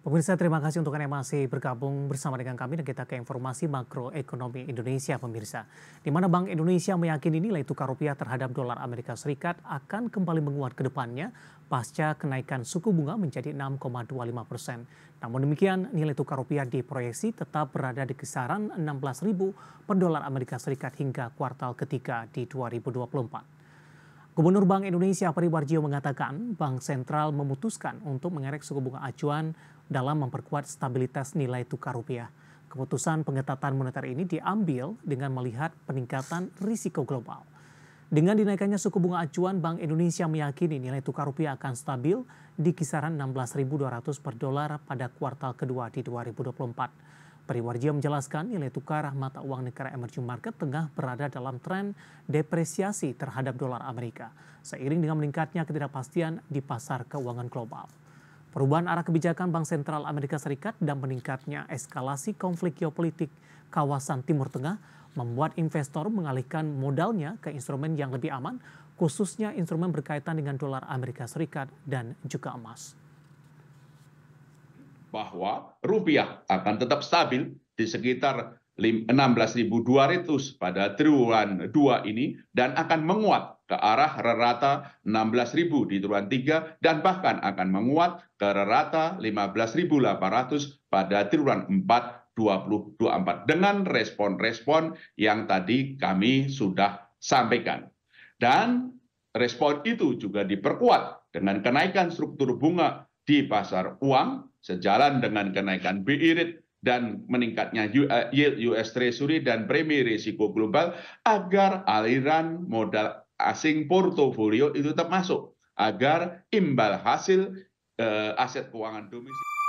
Pemirsa, terima kasih untuk Anda yang masih bergabung bersama dengan kami dan kita ke informasi makroekonomi Indonesia, pemirsa. Di mana Bank Indonesia meyakini nilai tukar rupiah terhadap dolar Amerika Serikat akan kembali menguat ke depannya pasca kenaikan suku bunga menjadi 6,25 persen. Namun demikian, nilai tukar rupiah diproyeksi tetap berada di kisaran 16.000 per dolar Amerika Serikat hingga kuartal ketiga di 2024. Gubernur Bank Indonesia Periwarjio mengatakan, Bank Sentral memutuskan untuk mengerek suku bunga acuan dalam memperkuat stabilitas nilai tukar rupiah. Keputusan pengetatan moneter ini diambil dengan melihat peningkatan risiko global. Dengan dinaikannya suku bunga acuan, Bank Indonesia meyakini nilai tukar rupiah akan stabil di kisaran 16.200 per dolar pada kuartal kedua di 2024. Periwarjia menjelaskan nilai tukar mata uang negara emerging market tengah berada dalam tren depresiasi terhadap dolar Amerika, seiring dengan meningkatnya ketidakpastian di pasar keuangan global. Perubahan arah kebijakan Bank Sentral Amerika Serikat dan meningkatnya eskalasi konflik geopolitik kawasan Timur Tengah membuat investor mengalihkan modalnya ke instrumen yang lebih aman, khususnya instrumen berkaitan dengan dolar Amerika Serikat dan juga emas. Bahwa rupiah akan tetap stabil di sekitar 16.200 pada triwulan 2 ini dan akan menguat ke arah rata 16.000 di triwulan 3 dan bahkan akan menguat ke rata 15.800 pada triwulan 4 2024 dengan respon-respon yang tadi kami sudah sampaikan. Dan respon itu juga diperkuat dengan kenaikan struktur bunga di pasar uang sejalan dengan kenaikan BI rate dan meningkatnya eh, yield us treasury dan premi risiko global agar aliran modal asing portofolio itu tetap masuk agar imbal hasil eh, aset keuangan domestik